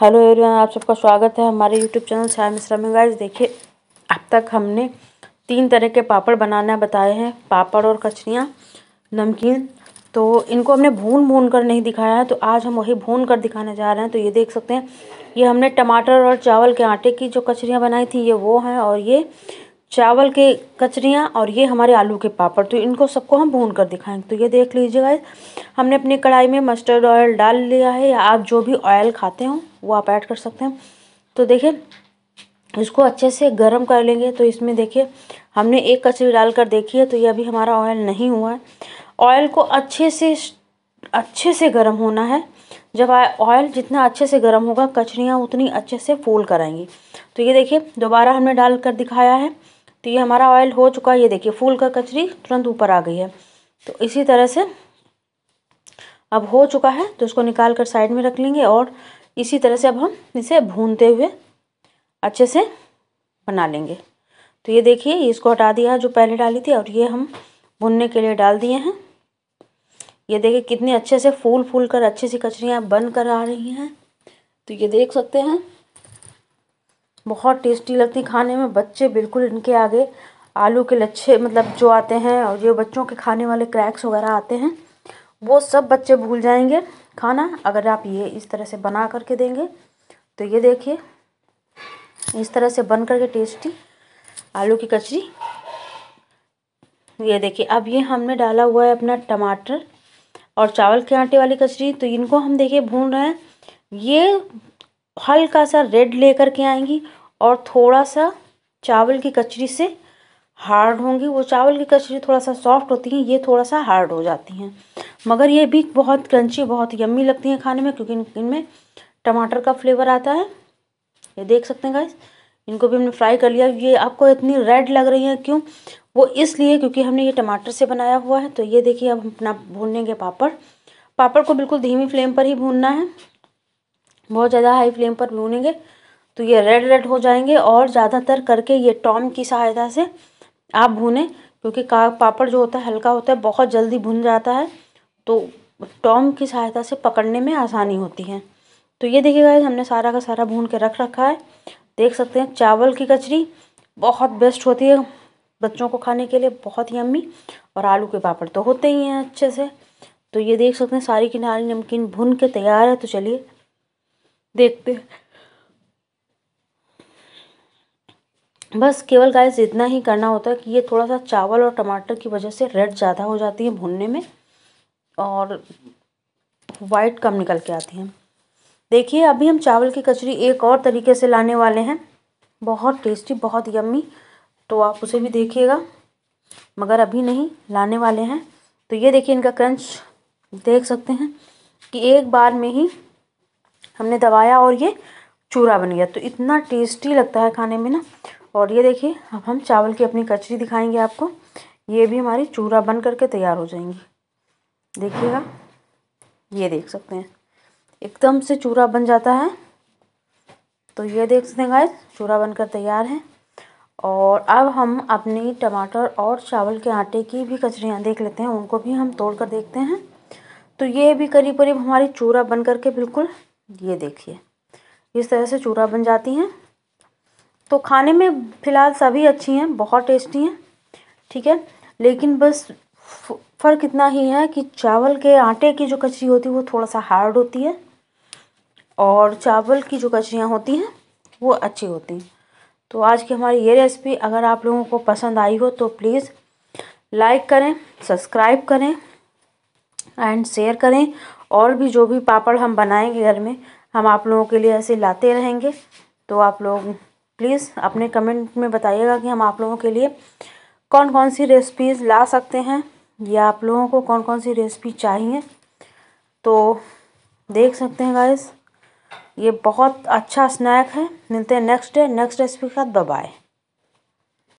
hello everyone आप सबका स्वागत है हमारे यूट्यूब चैनल छाया मिश्रा में गाइज देखिए अब तक हमने तीन तरह के पापड़ बनाना बताए हैं पापड़ और कचरियाँ नमकीन तो इनको हमने भून भून कर नहीं दिखाया है तो आज हम वही भून कर दिखाने जा रहे हैं तो ये देख सकते हैं ये हमने टमाटर और चावल के आटे की जो कचरियाँ बनाई थी ये वो हैं और ये चावल के कचरियाँ और ये हमारे आलू के पापड़ तो इनको सबको हम भून कर दिखाएंगे तो ये देख लीजिएगा हमने अपनी कढ़ाई में मस्टर्ड ऑयल डाल लिया है या आप जो भी ऑयल खाते हों वो आप ऐड कर सकते हैं तो देखिए इसको अच्छे से गर्म कर लेंगे तो इसमें देखिए हमने एक कचरी डाल कर देखी है तो ये अभी हमारा ऑयल नहीं हुआ है ऑयल को अच्छे से अच्छे से गर्म होना है जब ऑयल जितना अच्छे से गर्म होगा कचरियाँ उतनी अच्छे से फोल्ड कराएंगी तो ये देखिए दोबारा हमने डाल कर दिखाया है तो ये हमारा ऑयल हो चुका है ये देखिए फूल का कचरी तुरंत ऊपर आ गई है तो इसी तरह से अब हो चुका है तो इसको निकाल कर साइड में रख लेंगे और इसी तरह से अब हम इसे भूनते हुए अच्छे से बना लेंगे तो ये देखिए इसको हटा दिया जो पहले डाली थी और ये हम भुनने के लिए डाल दिए हैं ये देखिए कितने अच्छे से फूल फूल कर अच्छे से कचरियाँ बन कर आ रही हैं तो ये देख सकते हैं बहुत टेस्टी लगती खाने में बच्चे बिल्कुल इनके आगे आलू के लच्छे मतलब जो आते हैं और जो बच्चों के खाने वाले क्रैक्स वगैरह आते हैं वो सब बच्चे भूल जाएंगे खाना अगर आप ये इस तरह से बना करके देंगे तो ये देखिए इस तरह से बन करके टेस्टी आलू की कचरी ये देखिए अब ये हमने डाला हुआ है अपना टमाटर और चावल के आटे वाली कचरी तो इनको हम देखिए भून रहे हैं ये हल्का सा रेड लेकर के आएंगी और थोड़ा सा चावल की कचरी से हार्ड होंगी वो चावल की कचरी थोड़ा सा सॉफ्ट होती हैं ये थोड़ा सा हार्ड हो जाती हैं मगर ये भी बहुत क्रंची बहुत यम्मी लगती हैं खाने में क्योंकि इनमें टमाटर का फ्लेवर आता है ये देख सकते हैं गाइस इनको भी हमने फ्राई कर लिया ये आपको इतनी रेड लग रही है क्यों वो इसलिए क्योंकि हमने ये टमाटर से बनाया हुआ है तो ये देखिए अब अपना भूनेंगे पापड़ पापड़ को बिल्कुल धीमी फ्लेम पर ही भूनना है बहुत ज़्यादा हाई फ्लेम पर भूनेंगे तो ये रेड रेड हो जाएंगे और ज़्यादातर करके ये टॉम की सहायता से आप भूनें क्योंकि का पापड़ जो होता है हल्का होता है बहुत जल्दी भुन जाता है तो टोंग की सहायता से पकड़ने में आसानी होती है तो ये देखिए गाइस हमने सारा का सारा भून के रख रखा है देख सकते हैं चावल की कचरी बहुत बेस्ट होती है बच्चों को खाने के लिए बहुत ही अम्मी और आलू के पापड़ तो होते ही हैं अच्छे से तो ये देख सकते हैं सारी किनारी नमकीन भुन के तैयार है तो चलिए देखते बस केवल गाय इतना ही करना होता है कि ये थोड़ा सा चावल और टमाटर की वजह से रेड ज़्यादा हो जाती है भुनने में और वाइट कम निकल के आती हैं देखिए अभी हम चावल की कचरी एक और तरीके से लाने वाले हैं बहुत टेस्टी बहुत यम्मी तो आप उसे भी देखिएगा मगर अभी नहीं लाने वाले हैं तो ये देखिए इनका क्रंच देख सकते हैं कि एक बार में ही हमने दबाया और ये चूरा बन गया तो इतना टेस्टी लगता है खाने में ना और ये देखिए अब हम चावल की अपनी कचरी दिखाएंगे आपको ये भी हमारी चूरा बन करके तैयार हो जाएंगी देखिएगा ये देख सकते हैं एकदम से चूरा बन जाता है तो ये देख सकते हैं गाइस चूरा बनकर तैयार है और अब हम अपनी टमाटर और चावल के आटे की भी कचरियाँ देख लेते हैं उनको भी हम तोड़ कर देखते हैं तो ये भी करीब करीब हमारी चूरा बन करके बिल्कुल ये देखिए इस तरह से चूरा बन जाती हैं तो खाने में फ़िलहाल सभी अच्छी हैं बहुत टेस्टी हैं ठीक है लेकिन बस फ़र्क इतना ही है कि चावल के आटे की जो कचरी होती है वो थोड़ा सा हार्ड होती है और चावल की जो कचरियाँ होती हैं वो अच्छी होती हैं तो आज की हमारी ये रेसिपी अगर आप लोगों को पसंद आई हो तो प्लीज़ लाइक करें सब्सक्राइब करें एंड शेयर करें और भी जो भी पापड़ हम बनाएंगे घर में हम आप लोगों के लिए ऐसे लाते रहेंगे तो आप लोग प्लीज़ अपने कमेंट में बताइएगा कि हम आप लोगों के लिए कौन कौन सी रेसिपीज़ ला सकते हैं ये आप लोगों को कौन कौन सी रेसिपी चाहिए तो देख सकते हैं गाइस ये बहुत अच्छा स्नैक है मिलते हैं नेक्स्ट डे नेक्स्ट रेसिपी के साथ बाय